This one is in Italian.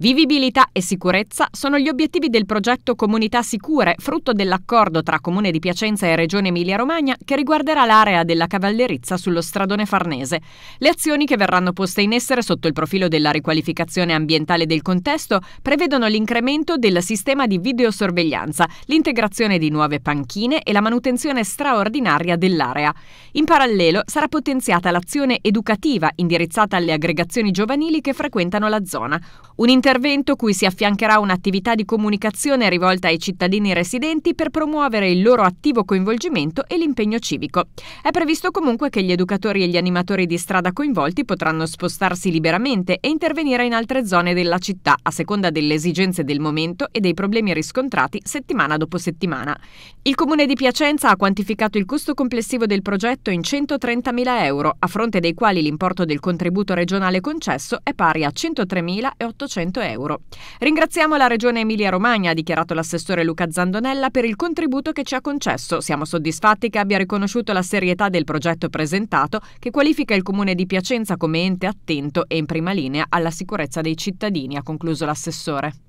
Vivibilità e sicurezza sono gli obiettivi del progetto Comunità Sicure, frutto dell'accordo tra Comune di Piacenza e Regione Emilia-Romagna che riguarderà l'area della cavallerizza sullo stradone farnese. Le azioni che verranno poste in essere sotto il profilo della riqualificazione ambientale del contesto prevedono l'incremento del sistema di videosorveglianza, l'integrazione di nuove panchine e la manutenzione straordinaria dell'area. In parallelo sarà potenziata l'azione educativa indirizzata alle aggregazioni giovanili che frequentano la zona. Un'inter- intervento cui si affiancherà un'attività di comunicazione rivolta ai cittadini residenti per promuovere il loro attivo coinvolgimento e l'impegno civico. È previsto comunque che gli educatori e gli animatori di strada coinvolti potranno spostarsi liberamente e intervenire in altre zone della città a seconda delle esigenze del momento e dei problemi riscontrati settimana dopo settimana. Il comune di Piacenza ha quantificato il costo complessivo del progetto in 130.000 euro, a fronte dei quali l'importo del contributo regionale concesso è pari a 103.800 euro euro. Ringraziamo la Regione Emilia-Romagna, ha dichiarato l'assessore Luca Zandonella, per il contributo che ci ha concesso. Siamo soddisfatti che abbia riconosciuto la serietà del progetto presentato, che qualifica il Comune di Piacenza come ente attento e in prima linea alla sicurezza dei cittadini, ha concluso l'assessore.